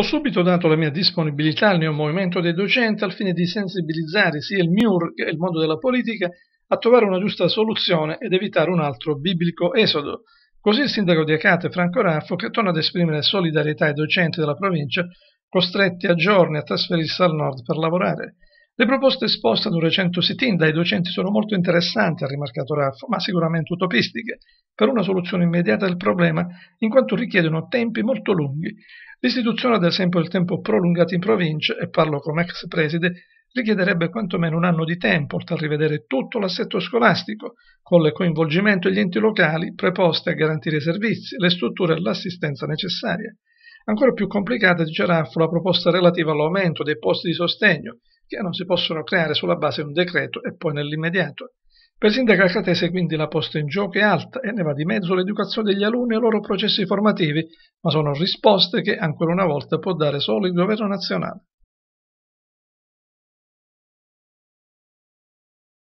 Ho subito dato la mia disponibilità al mio movimento dei docenti al fine di sensibilizzare sia il MIUR che il mondo della politica a trovare una giusta soluzione ed evitare un altro biblico esodo. Così il sindaco di Acate, Franco Raffo, che torna ad esprimere solidarietà ai docenti della provincia costretti a giorni a trasferirsi al nord per lavorare. Le proposte esposte ad un recente sit-in dai docenti sono molto interessanti, ha rimarcato Raffo, ma sicuramente utopistiche, per una soluzione immediata del problema, in quanto richiedono tempi molto lunghi. L'istituzione, ad esempio, del tempo prolungato in provincia, e parlo come ex preside, richiederebbe quantomeno un anno di tempo per rivedere tutto l'assetto scolastico, con il coinvolgimento degli enti locali preposti a garantire i servizi, le strutture e l'assistenza necessaria. Ancora più complicata, dice Raffo, la proposta relativa all'aumento dei posti di sostegno, che non si possono creare sulla base di un decreto e poi nell'immediato. Per il sindaco alcatese quindi la posta in gioco è alta e ne va di mezzo l'educazione degli alunni e i loro processi formativi, ma sono risposte che ancora una volta può dare solo il governo nazionale.